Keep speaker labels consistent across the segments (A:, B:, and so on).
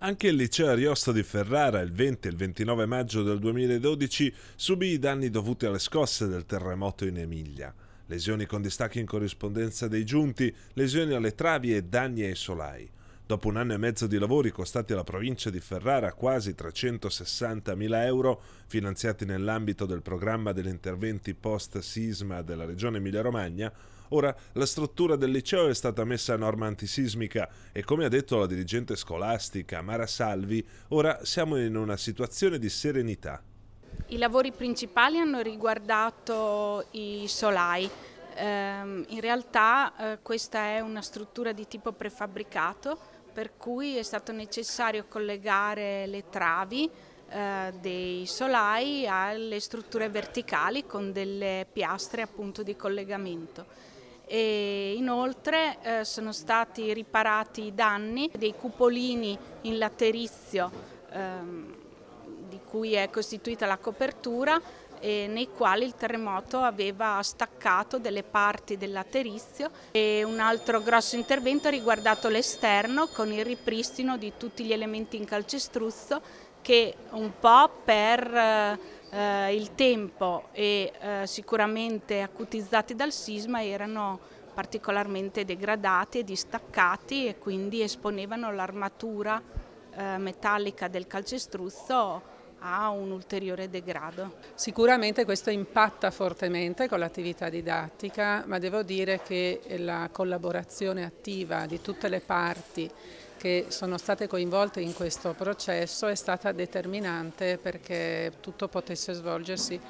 A: Anche il liceo Ariosto di Ferrara il 20 e il 29 maggio del 2012 subì i danni dovuti alle scosse del terremoto in Emilia. Lesioni con distacchi in corrispondenza dei giunti, lesioni alle travi e danni ai solai. Dopo un anno e mezzo di lavori costati alla provincia di Ferrara quasi 360.000 euro, finanziati nell'ambito del programma degli interventi post-sisma della regione Emilia-Romagna, Ora la struttura del liceo è stata messa a norma antisismica e come ha detto la dirigente scolastica Mara Salvi, ora siamo in una situazione di serenità.
B: I lavori principali hanno riguardato i solai. Ehm, in realtà eh, questa è una struttura di tipo prefabbricato per cui è stato necessario collegare le travi eh, dei solai alle strutture verticali con delle piastre appunto di collegamento. E inoltre eh, sono stati riparati i danni dei cupolini in laterizio ehm, di cui è costituita la copertura nei quali il terremoto aveva staccato delle parti dell'aterizio e un altro grosso intervento ha riguardato l'esterno con il ripristino di tutti gli elementi in calcestruzzo che un po' per eh, il tempo e eh, sicuramente acutizzati dal sisma erano particolarmente degradati e distaccati e quindi esponevano l'armatura eh, metallica del calcestruzzo a un ulteriore degrado.
C: Sicuramente questo impatta fortemente con l'attività didattica, ma devo dire che la collaborazione attiva di tutte le parti che sono state coinvolte in questo processo è stata determinante perché tutto potesse svolgersi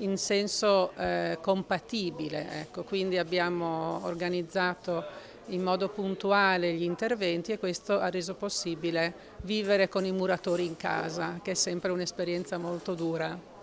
C: in senso eh, compatibile. Ecco, quindi abbiamo organizzato in modo puntuale gli interventi e questo ha reso possibile
A: vivere con i muratori in casa, che è sempre un'esperienza molto dura.